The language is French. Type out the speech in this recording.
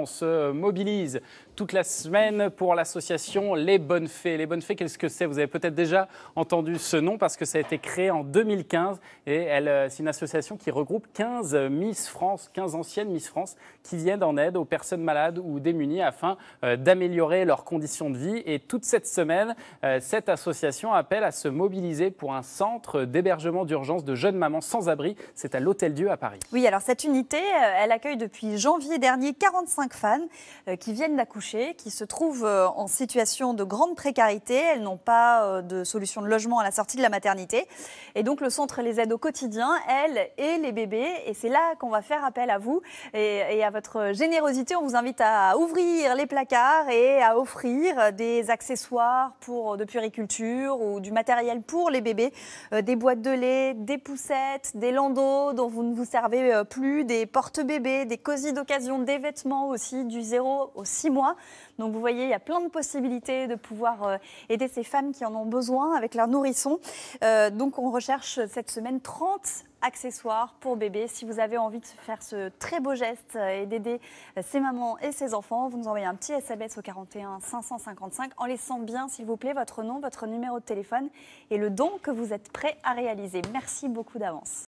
on se mobilise toute la semaine pour l'association Les Bonnes Fées. Les Bonnes Fées, qu'est-ce que c'est Vous avez peut-être déjà entendu ce nom parce que ça a été créé en 2015 et elle, euh, c'est une association qui regroupe 15 Miss France, 15 anciennes Miss France qui viennent en aide aux personnes malades ou démunies afin euh, d'améliorer leurs conditions de vie. Et toute cette semaine, euh, cette association appelle à se mobiliser pour un centre d'hébergement d'urgence de jeunes mamans sans abri. C'est à l'Hôtel Dieu à Paris. Oui, alors cette unité, elle accueille depuis janvier dernier 45 fans euh, qui viennent d'accoucher, qui se trouvent euh, en situation de grande précarité. Elles n'ont pas euh, de solution de logement à la sortie de la maternité. Et donc le centre les aide au quotidien, elles et les bébés. Et c'est là qu'on va faire appel à vous et, à votre générosité. On vous invite à ouvrir les placards et à offrir des accessoires pour de puriculture ou du matériel pour les bébés, des boîtes de lait, des poussettes, des landaux dont vous ne vous servez plus, des porte-bébés, des cosy d'occasion, des vêtements aussi du 0 au 6 mois. Donc vous voyez, il y a plein de possibilités de pouvoir euh, aider ces femmes qui en ont besoin avec leur nourrisson. Euh, donc on recherche cette semaine 30 accessoires pour bébés. Si vous avez envie de faire ce très beau geste euh, et d'aider ces mamans et ces enfants, vous nous envoyez un petit SMS au 41 555 en laissant bien, s'il vous plaît, votre nom, votre numéro de téléphone et le don que vous êtes prêt à réaliser. Merci beaucoup d'avance.